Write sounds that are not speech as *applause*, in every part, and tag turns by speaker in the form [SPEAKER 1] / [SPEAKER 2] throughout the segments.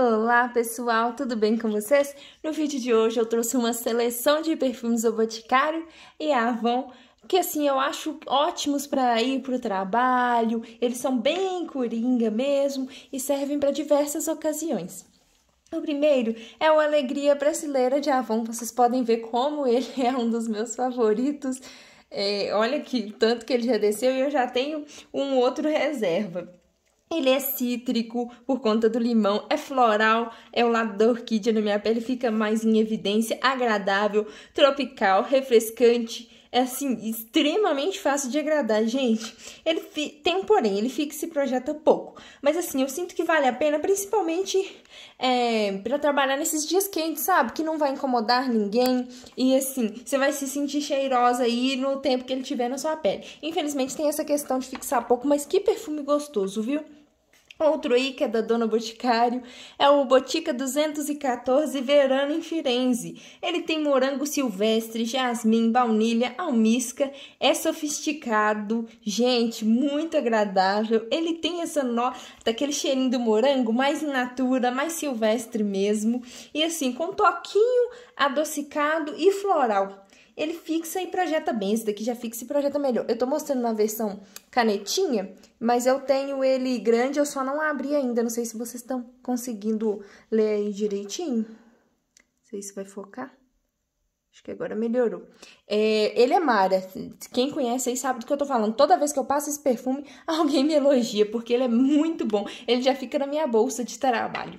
[SPEAKER 1] Olá pessoal, tudo bem com vocês? No vídeo de hoje eu trouxe uma seleção de perfumes do Boticário e Avon que assim eu acho ótimos para ir para o trabalho, eles são bem coringa mesmo e servem para diversas ocasiões. O primeiro é o Alegria Brasileira de Avon, vocês podem ver como ele *laughs* é um dos meus favoritos. É, olha que tanto que ele já desceu e eu já tenho um outro reserva. Ele é cítrico por conta do limão, é floral, é o lado da orquídea na minha pele, fica mais em evidência, agradável, tropical, refrescante, é assim, extremamente fácil de agradar, gente. Ele tem porém, ele fica se projeta pouco. Mas assim, eu sinto que vale a pena, principalmente é, para trabalhar nesses dias quentes, sabe? Que não vai incomodar ninguém. E assim, você vai se sentir cheirosa aí no tempo que ele tiver na sua pele. Infelizmente tem essa questão de fixar pouco, mas que perfume gostoso, viu? Outro Ica é da Dona Boticário é o Botica 214 Verano em Firenze. Ele tem morango silvestre, jasmim, baunilha, almisca, é sofisticado, gente, muito agradável. Ele tem essa nota, aquele cheirinho do morango, mais in natura, mais silvestre mesmo. E assim, com um toquinho adocicado e floral ele fixa e projeta bem. Esse daqui já fixa e projeta melhor. Eu tô mostrando na versão canetinha, mas eu tenho ele grande, eu só não abri ainda. Não sei se vocês estão conseguindo ler aí direitinho. Não sei se vai focar. Acho que agora melhorou. É, ele é Mara. Quem conhece aí sabe do que eu tô falando. Toda vez que eu passo esse perfume, *laughs* alguém me elogia, porque ele é muito bom. Ele já fica na minha bolsa de trabalho.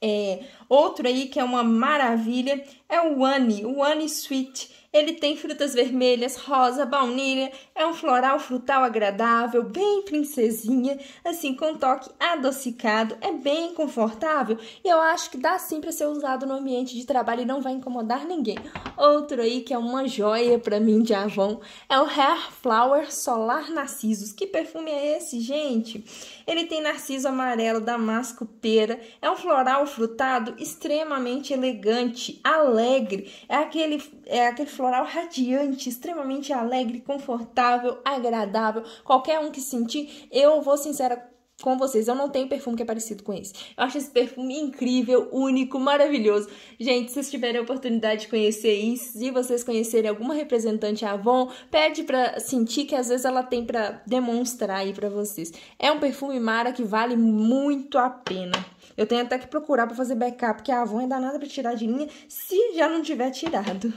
[SPEAKER 1] É, outro aí que é uma maravilha é o One, o One Suite, ele tem frutas vermelhas, rosa, baunilha, é um floral frutal agradável, bem princesinha, assim com toque adocicado, é bem confortável e eu acho que dá sim para ser usado no ambiente de trabalho e não vai incomodar ninguém. Outro aí que é uma joia para mim de Avon é o Hair Flower Solar Narcisos. Que perfume é esse, gente? Ele tem narciso amarelo, damasco, pera, é um floral frutado extremamente elegante, alegre, é aquele é aquele floral radiante, extremamente alegre, confortável, agradável. Qualquer um que sentir, eu vou sincera com vocês. Eu não tenho perfume que é parecido com esse. Eu acho esse perfume incrível, único, maravilhoso. Gente, se vocês tiverem a oportunidade de conhecer isso, se vocês conhecerem alguma representante Avon, pede para sentir que às vezes ela tem para demonstrar aí para vocês. É um perfume mara que vale muito a pena. Eu tenho até que procurar para fazer backup, porque a Avon é danada para tirar de linha se já não tiver tirado.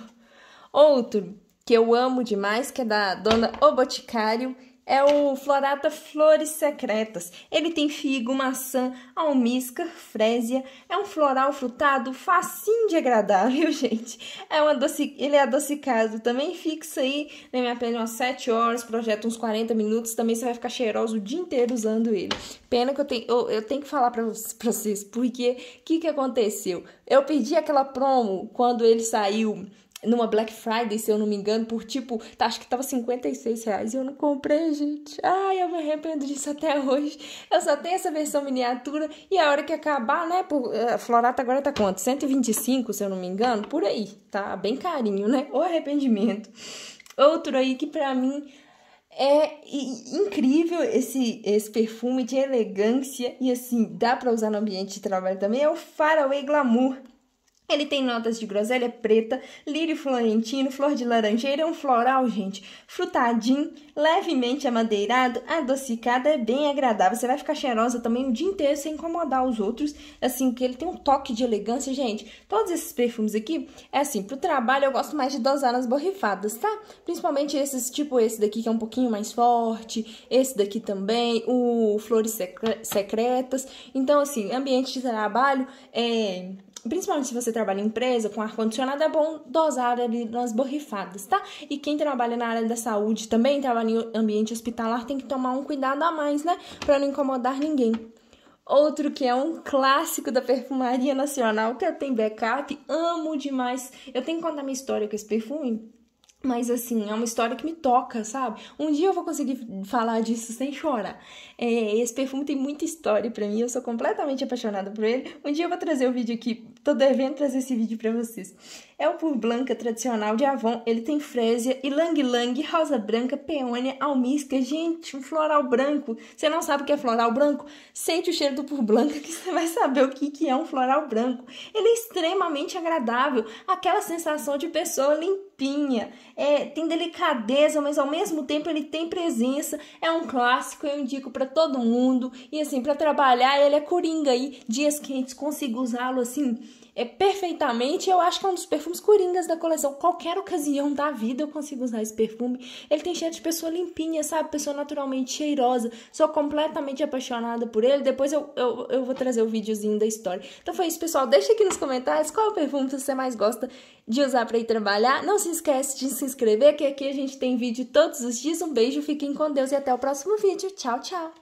[SPEAKER 1] Outro que eu amo demais, que é da dona O Boticário, é o Florata Flores Secretas. Ele tem figo, maçã, almíscar, frésia. É um floral frutado facinho de agradável, *laughs* gente. É um Ele é adocicado, também fixa aí na minha pele umas 7 horas, projeta uns 40 minutos. Também você vai ficar cheiroso o dia inteiro usando ele. Pena que eu tenho, eu, eu tenho que falar pra, pra vocês, porque o que, que aconteceu? Eu pedi aquela promo quando ele saiu numa Black Friday, se eu não me engano, por tipo, tá, acho que tava 56 reais e eu não comprei, gente. Ai, eu me arrependo disso até hoje. Eu só tenho essa versão miniatura e a hora que acabar, né, por, eh, a Florata agora tá quanto? 125, se eu não me engano, por aí, tá? Bem carinho, né? O arrependimento. Outro aí que pra mim é incrível esse, esse perfume de elegância e assim, dá para usar no ambiente de trabalho também, é o Faraway Glamour. Ele tem notas de groselha preta, lírio florentino, flor de laranjeira, um floral, gente, frutadinho, levemente amadeirado, adocicado, é bem agradável. Você vai ficar cheirosa também o dia inteiro sem incomodar os outros, assim, que ele tem um toque de elegância, gente. Todos esses perfumes aqui, é assim, pro trabalho eu gosto mais de dosar nas borrifadas, tá? Principalmente esses, tipo esse daqui que é um pouquinho mais forte, esse daqui também, o Flores Secretas. Então, assim, ambiente de trabalho, é... Principalmente se você trabalha em empresa, com ar-condicionado, é bom dosar ali nas borrifadas, tá? E quem trabalha na área da saúde também, trabalha em ambiente hospitalar, tem que tomar um cuidado a mais, né? Pra não incomodar ninguém. Outro que é um clássico da perfumaria nacional, que eu é tenho backup, amo demais. Eu tenho que contar minha história com esse perfume mas assim, é uma história que me toca, sabe? Um dia eu vou conseguir falar disso sem chorar. É, esse perfume tem muita história para mim, eu sou completamente apaixonada por ele. Um dia eu vou trazer o vídeo aqui, tô devendo trazer esse vídeo para vocês. É o Pur Blanca tradicional de Avon, ele tem frésia, lang lang, rosa branca, peônia, almisca. Gente, um floral branco. Você não sabe o que é floral branco? Sente o cheiro do Pur Blanca que você vai saber o que, que é um floral branco. Ele é extremamente agradável, aquela sensação de pessoa limpinha é, tem delicadeza, mas ao mesmo tempo ele tem presença. É um clássico, eu indico para todo mundo. E assim, para trabalhar, ele é coringa aí. Dias quentes, consigo usá-lo assim é perfeitamente. Eu acho que é um dos perfumes coringas da coleção. Qualquer ocasião da vida eu consigo usar esse perfume. Ele tem cheiro de pessoa limpinha, sabe? Pessoa naturalmente cheirosa. Sou completamente apaixonada por ele. Depois eu, eu, eu vou trazer o videozinho da história. Então foi isso, pessoal. Deixa aqui nos comentários qual é o perfume que você mais gosta de usar para ir trabalhar. Não se esquece de se inscrever, que aqui a gente tem vídeo todos os dias. Um beijo, fiquem com Deus e até o próximo vídeo. Tchau, tchau!